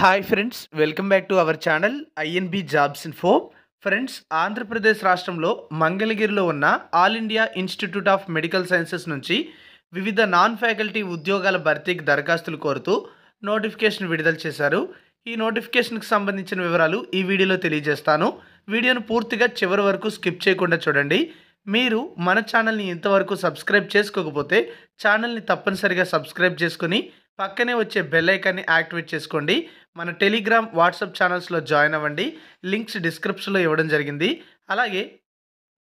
hi friends welcome back to our channel INB jobs info friends Andhra Pradesh రాష్ట్రంలో మంగళగిరిలో ఉన్న all India institute of medical sciences నుంచి వివిధ non faculty ఉద్యోగాల భర్తీకి దరఖాస్తులు కోరుతూ నోటిఫికేషన్ విడుదల చేశారు ఈ నోటిఫికేషన్కి సంబంధించిన వివరాలు ఈ వీడియోలో తెలియజేస్తాను వీడియోను పూర్తిగా చివరి వరకు స్కిప్ చేయకుండా చూడండి మీరు మన ఛానల్ని ఇంతవరకు సబ్స్క్రైబ్ చేసుకోకపోతే ఛానల్ని తప్పనిసరిగా సబ్స్క్రైబ్ చేసుకుని పక్కనే వచ్చే బెల్ ఐకాన్ని యాక్టివేట్ చేసుకోండి మన టెలిగ్రామ్ వాట్సాప్ ఛానల్స్లో జాయిన్ అవ్వండి లింక్స్ డిస్క్రిప్షన్లో ఇవ్వడం జరిగింది అలాగే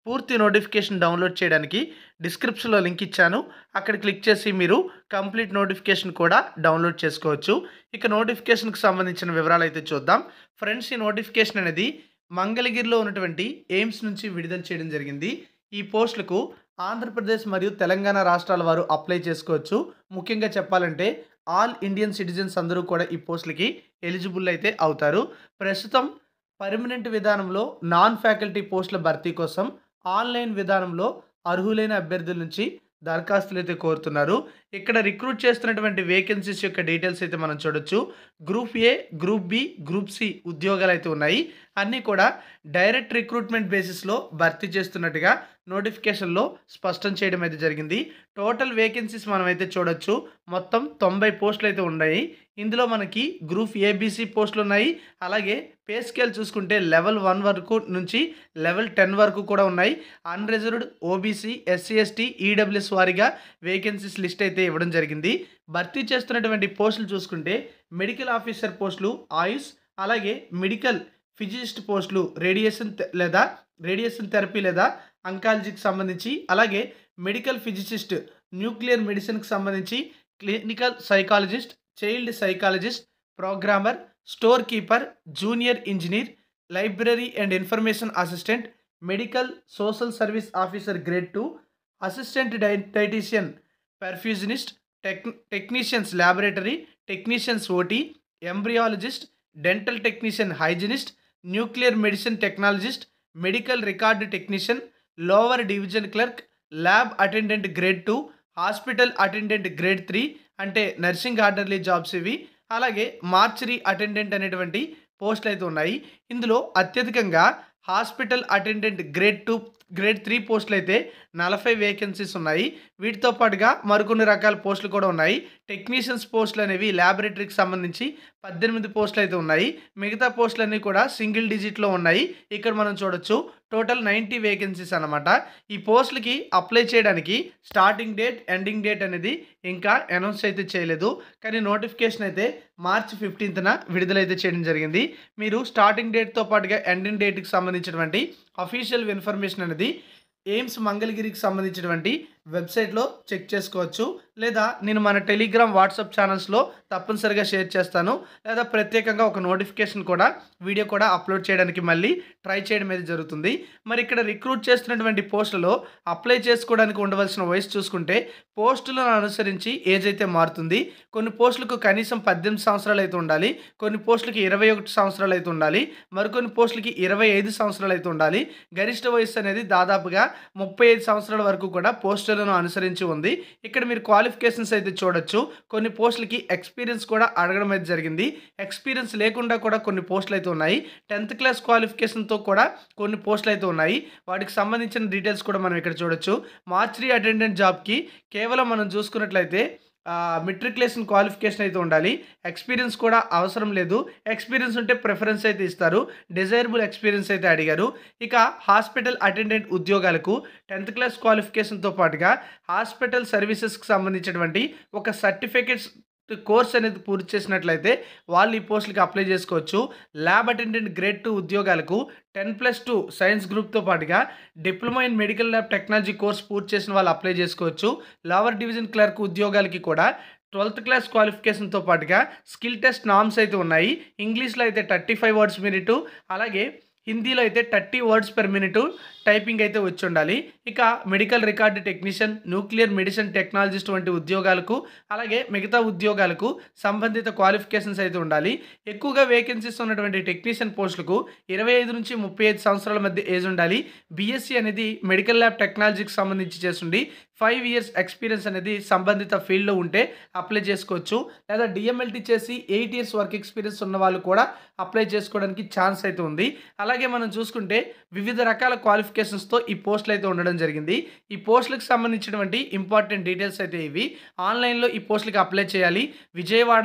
పూర్తి నోటిఫికేషన్ డౌన్లోడ్ చేయడానికి డిస్క్రిప్షన్లో లింక్ ఇచ్చాను అక్కడ క్లిక్ చేసి మీరు కంప్లీట్ నోటిఫికేషన్ కూడా డౌన్లోడ్ చేసుకోవచ్చు ఇక నోటిఫికేషన్కి సంబంధించిన వివరాలు అయితే చూద్దాం ఫ్రెండ్స్ ఈ నోటిఫికేషన్ అనేది మంగళగిరిలో ఉన్నటువంటి ఎయిమ్స్ నుంచి విడుదల చేయడం జరిగింది ఈ పోస్టులకు ఆంధ్రప్రదేశ్ మరియు తెలంగాణ రాష్ట్రాల వారు అప్లై చేసుకోవచ్చు ముఖ్యంగా చెప్పాలంటే ఆల్ ఇండియన్ సిటిజన్స్ అందరూ కూడా ఈ పోస్టులకి ఎలిజిబుల్ అయితే అవుతారు ప్రస్తుతం పర్మనెంట్ విధానంలో నాన్ ఫ్యాకల్టీ పోస్టుల భర్తీ కోసం ఆన్లైన్ విధానంలో అర్హులైన అభ్యర్థుల నుంచి దరఖాస్తులు అయితే కోరుతున్నారు ఇక్కడ రిక్రూట్ చేస్తున్నటువంటి వేకెన్సీస్ యొక్క డీటెయిల్స్ అయితే మనం చూడొచ్చు group A group B group C ఉద్యోగాలు అయితే ఉన్నాయి అన్నీ కూడా డైరెక్ట్ రిక్రూట్మెంట్ బేసిస్లో భర్తీ చేస్తున్నట్టుగా నోటిఫికేషన్లో స్పష్టం చేయడం అయితే జరిగింది టోటల్ వేకెన్సీస్ మనం అయితే చూడొచ్చు మొత్తం తొంభై పోస్టులు అయితే ఉన్నాయి ఇందులో మనకి గ్రూప్ ఏబీసీ పోస్టులు ఉన్నాయి అలాగే పే స్కేల్ చూసుకుంటే లెవెల్ వన్ వరకు నుంచి లెవెల్ టెన్ వరకు కూడా ఉన్నాయి unreserved OBC SC ST EWS వారిగా వేకెన్సీస్ లిస్ట్ అయితే ఇవ్వడం జరిగింది భర్తీ చేస్తున్నటువంటి పోస్టులు చూసుకుంటే మెడికల్ ఆఫీసర్ పోస్టులు ఆయుష్ అలాగే మెడికల్ ఫిజిస్ట్ పోస్టులు రేడియేషన్ లేదా రేడియేషన్ థెరపీ లేదా అంకాలజీకి సంబంధించి అలాగే మెడికల్ ఫిజిసిస్ట్ న్యూక్లియర్ మెడిసిన్కి సంబంధించి clinical psychologist child psychologist programmer store keeper junior engineer library and information assistant medical social service officer grade two assistant dietician perfusionist tech technicians laboratory technicians OT embryologist dental technician hygienist nuclear medicine technologist medical record technician lower division clerk lab attendant grade two hospital attendant grade three అంటే nursing orderly jobs ఇవి అలాగే mortuary attendant అనేటువంటి పోస్టులు అయితే ఉన్నాయి ఇందులో అత్యధికంగా hospital attendant grade two grade three పోస్టులు అయితే నలభై వేకెన్సీస్ ఉన్నాయి వీటితో పాటుగా మరికొన్ని రకాల పోస్టులు కూడా ఉన్నాయి టెక్నీషియన్స్ పోస్టులు అనేవి ల్యాబొరేటరీకి సంబంధించి పద్దెనిమిది పోస్టులు అయితే ఉన్నాయి మిగతా పోస్టులన్నీ కూడా సింగిల్ డిజిట్లో ఉన్నాయి ఇక్కడ మనం చూడొచ్చు టోటల్ నైంటీ వేకెన్సీస్ అనమాట ఈ పోస్టులకి అప్లై చేయడానికి స్టార్టింగ్ డేట్ ఎండింగ్ డేట్ అనేది ఇంకా అనౌన్స్ అయితే చేయలేదు కానీ నోటిఫికేషన్ అయితే మార్చ్ ఫిఫ్టీన్త్న విడుదలైతే చేయడం జరిగింది మీరు స్టార్టింగ్ డేట్తో పాటుగా ఎండింగ్ డేట్కి సంబంధించినటువంటి అఫీషియల్ ఇన్ఫర్మేషన్ అనేది ఎయిమ్స్ మంగళగిరికి సంబంధించినటువంటి వెబ్సైట్లో చెక్ చేసుకోవచ్చు లేదా నేను మన టెలిగ్రామ్ వాట్సాప్ ఛానల్స్లో తప్పనిసరిగా షేర్ చేస్తాను లేదా ప్రత్యేకంగా ఒక నోటిఫికేషన్ కూడా వీడియో కూడా అప్లోడ్ చేయడానికి మళ్ళీ ట్రై చేయడం అనేది జరుగుతుంది మరి ఇక్కడ రిక్రూట్ చేస్తున్నటువంటి పోస్టులలో అప్లై చేసుకోవడానికి ఉండవలసిన వయసు చూసుకుంటే పోస్టులను అనుసరించి ఏజ్ అయితే మారుతుంది కొన్ని పోస్టులకు కనీసం పద్దెనిమిది సంవత్సరాలు అయితే ఉండాలి కొన్ని పోస్టులకి ఇరవై ఒకటి సంవత్సరాలు అయితే ఉండాలి మరికొన్ని పోస్టులకి ఇరవై ఐదు సంవత్సరాలు అయితే ఉండాలి గరిష్ట వయసు అనేది దాదాపుగా ముప్పై ఐదు సంవత్సరాల వరకు కూడా పోస్టులు ప్రొసీజర్లను అనుసరించి ఉంది ఇక్కడ మీరు క్వాలిఫికేషన్స్ అయితే చూడొచ్చు కొన్ని పోస్టులకి ఎక్స్పీరియన్స్ కూడా అడగడం అయితే జరిగింది ఎక్స్పీరియన్స్ లేకుండా కూడా కొన్ని పోస్టులు అయితే ఉన్నాయి టెన్త్ క్లాస్ క్వాలిఫికేషన్తో కూడా కొన్ని పోస్టులు అయితే ఉన్నాయి వాటికి సంబంధించిన డీటెయిల్స్ కూడా మనం ఇక్కడ చూడొచ్చు మార్చరీ అటెండెంట్ జాబ్కి కేవలం మనం చూసుకున్నట్లయితే మెట్రికులేషన్ క్వాలిఫికేషన్ అయితే ఉండాలి ఎక్స్పీరియన్స్ కూడా అవసరం లేదు ఎక్స్పీరియన్స్ ఉంటే ప్రిఫరెన్స్ అయితే ఇస్తారు డిజైరబుల్ ఎక్స్పీరియన్స్ అయితే అడిగారు ఇక హాస్పిటల్ అటెండెంట్ ఉద్యోగాలకు టెన్త్ క్లాస్ క్వాలిఫికేషన్తో పాటుగా హాస్పిటల్ సర్వీసెస్కి సంబంధించినటువంటి ఒక సర్టిఫికేట్స్ కోర్స్ అనేది పూర్తి చేసినట్లయితే వాళ్ళు ఈ పోస్టులకి అప్లై చేసుకోవచ్చు ల్యాబ్ అటెండెంట్ గ్రేడ్ టూ ఉద్యోగాలకు టెన్ ప్లస్ టూ సైన్స్ గ్రూప్తో పాటుగా diploma in medical lab technology course పూర్తి చేసిన వాళ్ళు అప్లై చేసుకోవచ్చు లోవర్ డివిజన్ క్లర్క్ ఉద్యోగాలకి కూడా ట్వెల్త్ క్లాస్ క్వాలిఫికేషన్తో పాటుగా స్కిల్ టెస్ట్ నామ్స్ అయితే ఉన్నాయి ఇంగ్లీష్లో అయితే థర్టీ ఫైవ్ వర్డ్స్ మినిట్ అలాగే హిందీలో అయితే thirty words per minute typing అయితే వచ్చి ఉండాలి ఇక medical record technician nuclear medicine technologist వంటి ఉద్యోగాలకు అలాగే మిగతా ఉద్యోగాలకు సంబంధిత క్వాలిఫికేషన్స్ అయితే ఉండాలి ఎక్కువగా వేకెన్సీస్ ఉన్నటువంటి టెక్నీషియన్ పోస్టులకు ఇరవై ఐదు నుంచి ముప్పై ఐదు సంవత్సరాల మధ్య ఏజ్ ఉండాలి బీఎస్సీ అనేది మెడికల్ ల్యాబ్ టెక్నాలజీకి సంబంధించి చేసి ఫైవ్ ఇయర్స్ ఎక్స్పీరియన్స్ అనేది సంబంధిత ఫీల్డ్లో ఉంటే అప్లై చేసుకోవచ్చు లేదా డిఎంఎల్టీ చేసి ఎయిట్ ఇయర్స్ వర్క్ ఎక్స్పీరియన్స్ ఉన్న వాళ్ళు కూడా అప్లై చేసుకోవడానికి ఛాన్స్ అయితే ఉంది అలాగే మనం చూసుకుంటే వివిధ రకాల క్వాలిఫికేషన్స్తో ఈ పోస్టులు అయితే ఉండడం జరిగింది ఈ పోస్టులకు సంబంధించినటువంటి ఇంపార్టెంట్ డీటెయిల్స్ అయితే ఇవి ఆన్లైన్లో ఈ పోస్టులకు అప్లై చేయాలి విజయవాడ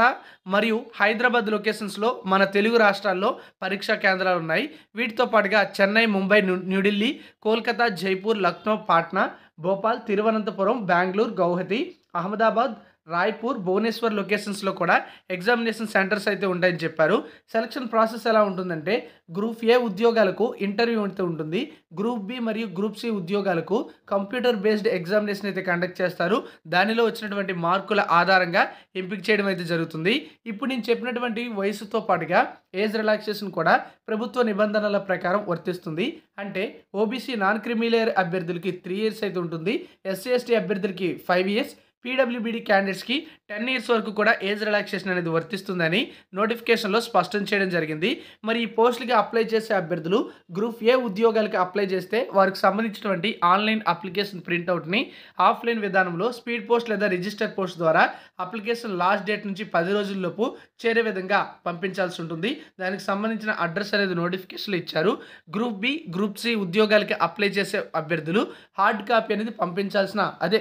మరియు హైదరాబాద్ లొకేషన్స్లో మన తెలుగు రాష్ట్రాల్లో పరీక్షా కేంద్రాలు ఉన్నాయి వీటితో పాటుగా చెన్నై ముంబై న్యూఢిల్లీ కోల్కతా జైపూర్ లక్నో పాట్నా భోపాల్ తిరువనంతపురం బెంగళూరు గౌహతి అహ్మదాబాద్ రాయ్పూర్ భువనేశ్వర్ లొకేషన్స్లో కూడా ఎగ్జామినేషన్ సెంటర్స్ అయితే ఉంటాయని చెప్పారు సెలక్షన్ ప్రాసెస్ ఎలా ఉంటుందంటే గ్రూప్ ఏ ఉద్యోగాలకు ఇంటర్వ్యూ అయితే ఉంటుంది గ్రూప్ బి మరియు గ్రూప్ సి ఉద్యోగాలకు కంప్యూటర్ బేస్డ్ ఎగ్జామినేషన్ అయితే కండక్ట్ చేస్తారు దానిలో వచ్చినటువంటి మార్కుల ఆధారంగా ఎంపిక చేయడం అయితే జరుగుతుంది ఇప్పుడు నేను చెప్పినటువంటి వయసుతో పాటుగా ఏజ్ రిలాక్సేషన్ కూడా ప్రభుత్వ నిబంధనల ప్రకారం వర్తిస్తుంది అంటే ఓబీసీ నాన్ క్రిమిలేయర్ అభ్యర్థులకి త్రీ ఇయర్స్ అయితే ఉంటుంది ఎస్సీ ఎస్టీ అభ్యర్థులకి ఫైవ్ ఇయర్స్ పీడబ్ల్యూబీడీ క్యాండిడేట్స్కి టెన్ ఇయర్స్ వరకు కూడా ఏజ్ రిలాక్సేషన్ అనేది వర్తిస్తుందని నోటిఫికేషన్లో స్పష్టం చేయడం జరిగింది మరి ఈ పోస్టులకి అప్లై చేసే అభ్యర్థులు గ్రూప్ ఏ ఉద్యోగాలకి అప్లై చేస్తే వారికి సంబంధించినటువంటి ఆన్లైన్ అప్లికేషన్ ప్రింట్అవుట్ని ఆఫ్లైన్ విధానంలో స్పీడ్ పోస్ట్ లేదా రిజిస్టర్ పోస్ట్ ద్వారా అప్లికేషన్ లాస్ట్ డేట్ నుంచి పది రోజుల్లోపు చేరే విధంగా పంపించాల్సి ఉంటుంది దానికి సంబంధించిన అడ్రస్ అనేది నోటిఫికేషన్లు ఇచ్చారు గ్రూప్ బి గ్రూప్ సి ఉద్యోగాలకి అప్లై చేసే అభ్యర్థులు హార్డ్ కాపీ అనేది పంపించాల్సిన అదే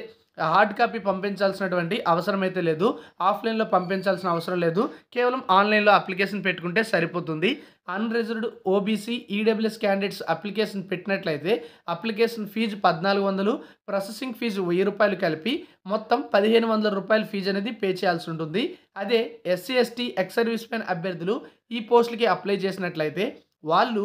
హార్డ్ కాపీ పంపించాల్సినటువంటి అవసరం అయితే లేదు ఆఫ్లైన్లో పంపించాల్సిన అవసరం లేదు కేవలం ఆన్లైన్లో అప్లికేషన్ పెట్టుకుంటే సరిపోతుంది unreserved OBC EWS candidates application పెట్టినట్లయితే అప్లికేషన్ ఫీజు పద్నాలుగు వందలు ప్రాసెసింగ్ ఫీజు వెయ్యి రూపాయలు కలిపి మొత్తం పదిహేను వందల రూపాయల ఫీజు అనేది పే చేయాల్సి ఉంటుంది అదే SC ST ex service man అభ్యర్థులు ఈ పోస్టులకి అప్లై చేసినట్లయితే వాళ్ళు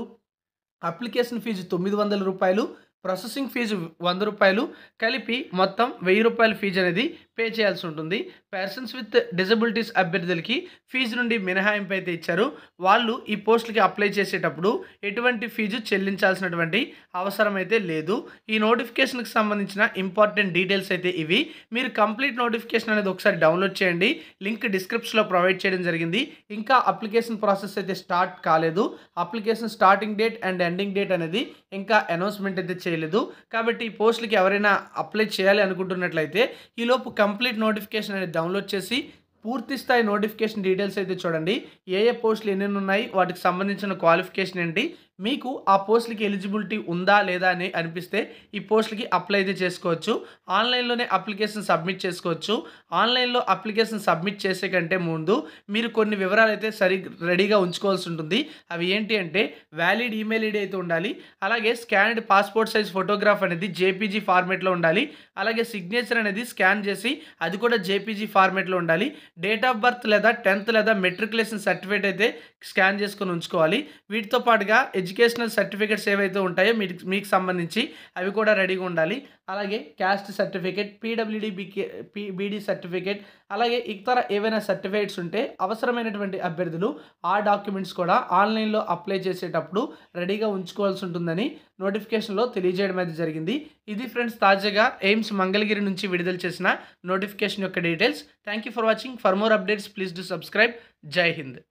అప్లికేషన్ ఫీజు తొమ్మిది వందల రూపాయలు ప్రాసెసింగ్ ఫీజు వంద రూపాయలు కలిపి మొత్తం వెయ్యి రూపాయల ఫీజు అనేది పే చేయాల్సి ఉంటుంది పర్సన్స్ విత్ డిజబిలిటీస్ అభ్యర్థులకి ఫీజు నుండి మినహాయింపు అయితే ఇచ్చారు వాళ్ళు ఈ పోస్టులకి అప్లై చేసేటప్పుడు ఎటువంటి ఫీజు చెల్లించాల్సినటువంటి అవసరం అయితే లేదు ఈ నోటిఫికేషన్కి సంబంధించిన ఇంపార్టెంట్ డీటెయిల్స్ అయితే ఇవి మీరు కంప్లీట్ నోటిఫికేషన్ అనేది ఒకసారి డౌన్లోడ్ చేయండి లింక్ డిస్క్రిప్షన్లో ప్రొవైడ్ చేయడం జరిగింది ఇంకా అప్లికేషన్ ప్రాసెస్ అయితే స్టార్ట్ కాలేదు application starting date and ending date అనేది ఇంకా అనౌన్స్మెంట్ అయితే చేయలేదు కాబట్టి ఈ పోస్టులకి ఎవరైనా అప్లై చేయాలి అనుకుంటున్నట్లయితే ఈలోపు కంప్లీట్ నోటిఫికేషన్ అనేది డౌన్లోడ్ చేసి పూర్తి స్థాయి నోటిఫికేషన్ డీటెయిల్స్ అయితే చూడండి ఏ ఏ పోస్టులు ఎన్ని ఉన్నాయి వాటికి సంబంధించిన క్వాలిఫికేషన్ ఏంటి మీకు ఆ పోస్ట్లకి ఎలిజిబిలిటీ ఉందా లేదా అని అనిపిస్తే ఈ పోస్ట్లకి అప్లై అయితే చేసుకోవచ్చు ఆన్లైన్లోనే అప్లికేషన్ సబ్మిట్ చేసుకోవచ్చు ఆన్లైన్లో అప్లికేషన్ సబ్మిట్ చేసే కంటే ముందు మీరు కొన్ని వివరాలు అయితే సరి రెడీగా ఉంచుకోవాల్సి ఉంటుంది అవి ఏంటి అంటే వ్యాలిడ్ ఈమెయిల్ ఐడి అయితే ఉండాలి అలాగే స్కాన్డ్ పాస్పోర్ట్ సైజ్ ఫోటోగ్రాఫ్ అనేది జేపీజీ ఫార్మేట్లో ఉండాలి అలాగే సిగ్నేచర్ అనేది స్కాన్ చేసి అది కూడా జేపీజీ ఫార్మేట్లో ఉండాలి డేట్ ఆఫ్ బర్త్ లేదా టెన్త్ లేదా మెట్రికులేషన్ సర్టిఫికేట్ అయితే స్కాన్ చేసుకొని ఉంచుకోవాలి వీటితో పాటుగా ఎడ్యుకేషనల్ సర్టిఫికేట్స్ ఏవైతే ఉంటాయో మీకు మీకు సంబంధించి అవి కూడా రెడీగా ఉండాలి అలాగే క్యాస్ట్ సర్టిఫికేట్ పీడబ్ల్యూడి బీకే పీ బీడీ సర్టిఫికేట్ అలాగే ఇతర ఏవైనా సర్టిఫికేట్స్ ఉంటే అవసరమైనటువంటి అభ్యర్థులు ఆ డాక్యుమెంట్స్ కూడా ఆన్లైన్లో అప్లై చేసేటప్పుడు రెడీగా ఉంచుకోవాల్సి ఉంటుందని నోటిఫికేషన్లో తెలియజేయడం అయితే జరిగింది ఇది ఫ్రెండ్స్ తాజాగా ఎయిమ్స్ మంగళగిరి నుంచి విడుదల చేసిన నోటిఫికేషన్ యొక్క details thank you for watching for more updates please do subscribe జై హింద్